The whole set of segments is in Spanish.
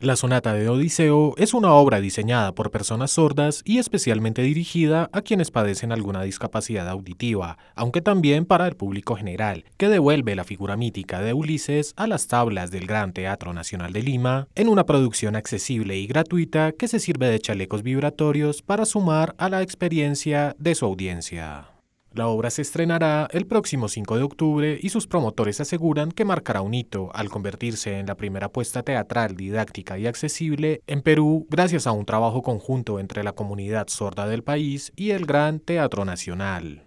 La Sonata de Odiseo es una obra diseñada por personas sordas y especialmente dirigida a quienes padecen alguna discapacidad auditiva, aunque también para el público general, que devuelve la figura mítica de Ulises a las tablas del Gran Teatro Nacional de Lima en una producción accesible y gratuita que se sirve de chalecos vibratorios para sumar a la experiencia de su audiencia. La obra se estrenará el próximo 5 de octubre y sus promotores aseguran que marcará un hito al convertirse en la primera puesta teatral didáctica y accesible en Perú gracias a un trabajo conjunto entre la comunidad sorda del país y el Gran Teatro Nacional.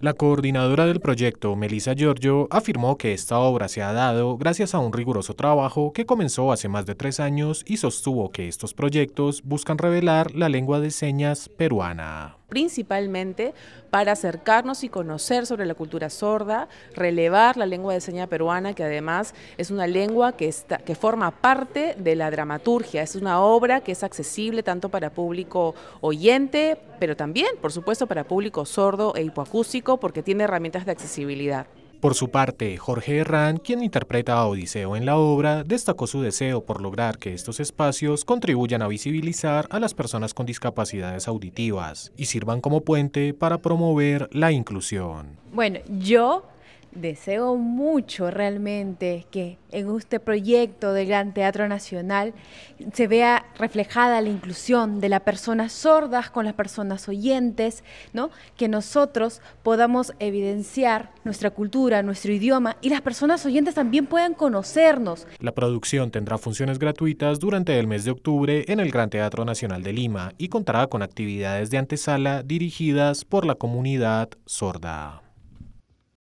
La coordinadora del proyecto, Melissa Giorgio, afirmó que esta obra se ha dado gracias a un riguroso trabajo que comenzó hace más de tres años y sostuvo que estos proyectos buscan revelar la lengua de señas peruana principalmente para acercarnos y conocer sobre la cultura sorda, relevar la lengua de seña peruana, que además es una lengua que, está, que forma parte de la dramaturgia, es una obra que es accesible tanto para público oyente, pero también, por supuesto, para público sordo e hipoacústico, porque tiene herramientas de accesibilidad. Por su parte, Jorge Herrán, quien interpreta a Odiseo en la obra, destacó su deseo por lograr que estos espacios contribuyan a visibilizar a las personas con discapacidades auditivas y sirvan como puente para promover la inclusión. Bueno, yo deseo mucho realmente que en este proyecto del Gran Teatro Nacional se vea reflejada la inclusión de las personas sordas con las personas oyentes, que nosotros podamos evidenciar nuestra cultura, nuestro idioma y las personas oyentes también puedan conocernos. La producción tendrá funciones gratuitas durante el mes de octubre en el Gran Teatro Nacional de Lima y contará con actividades de antesala dirigidas por la comunidad sorda.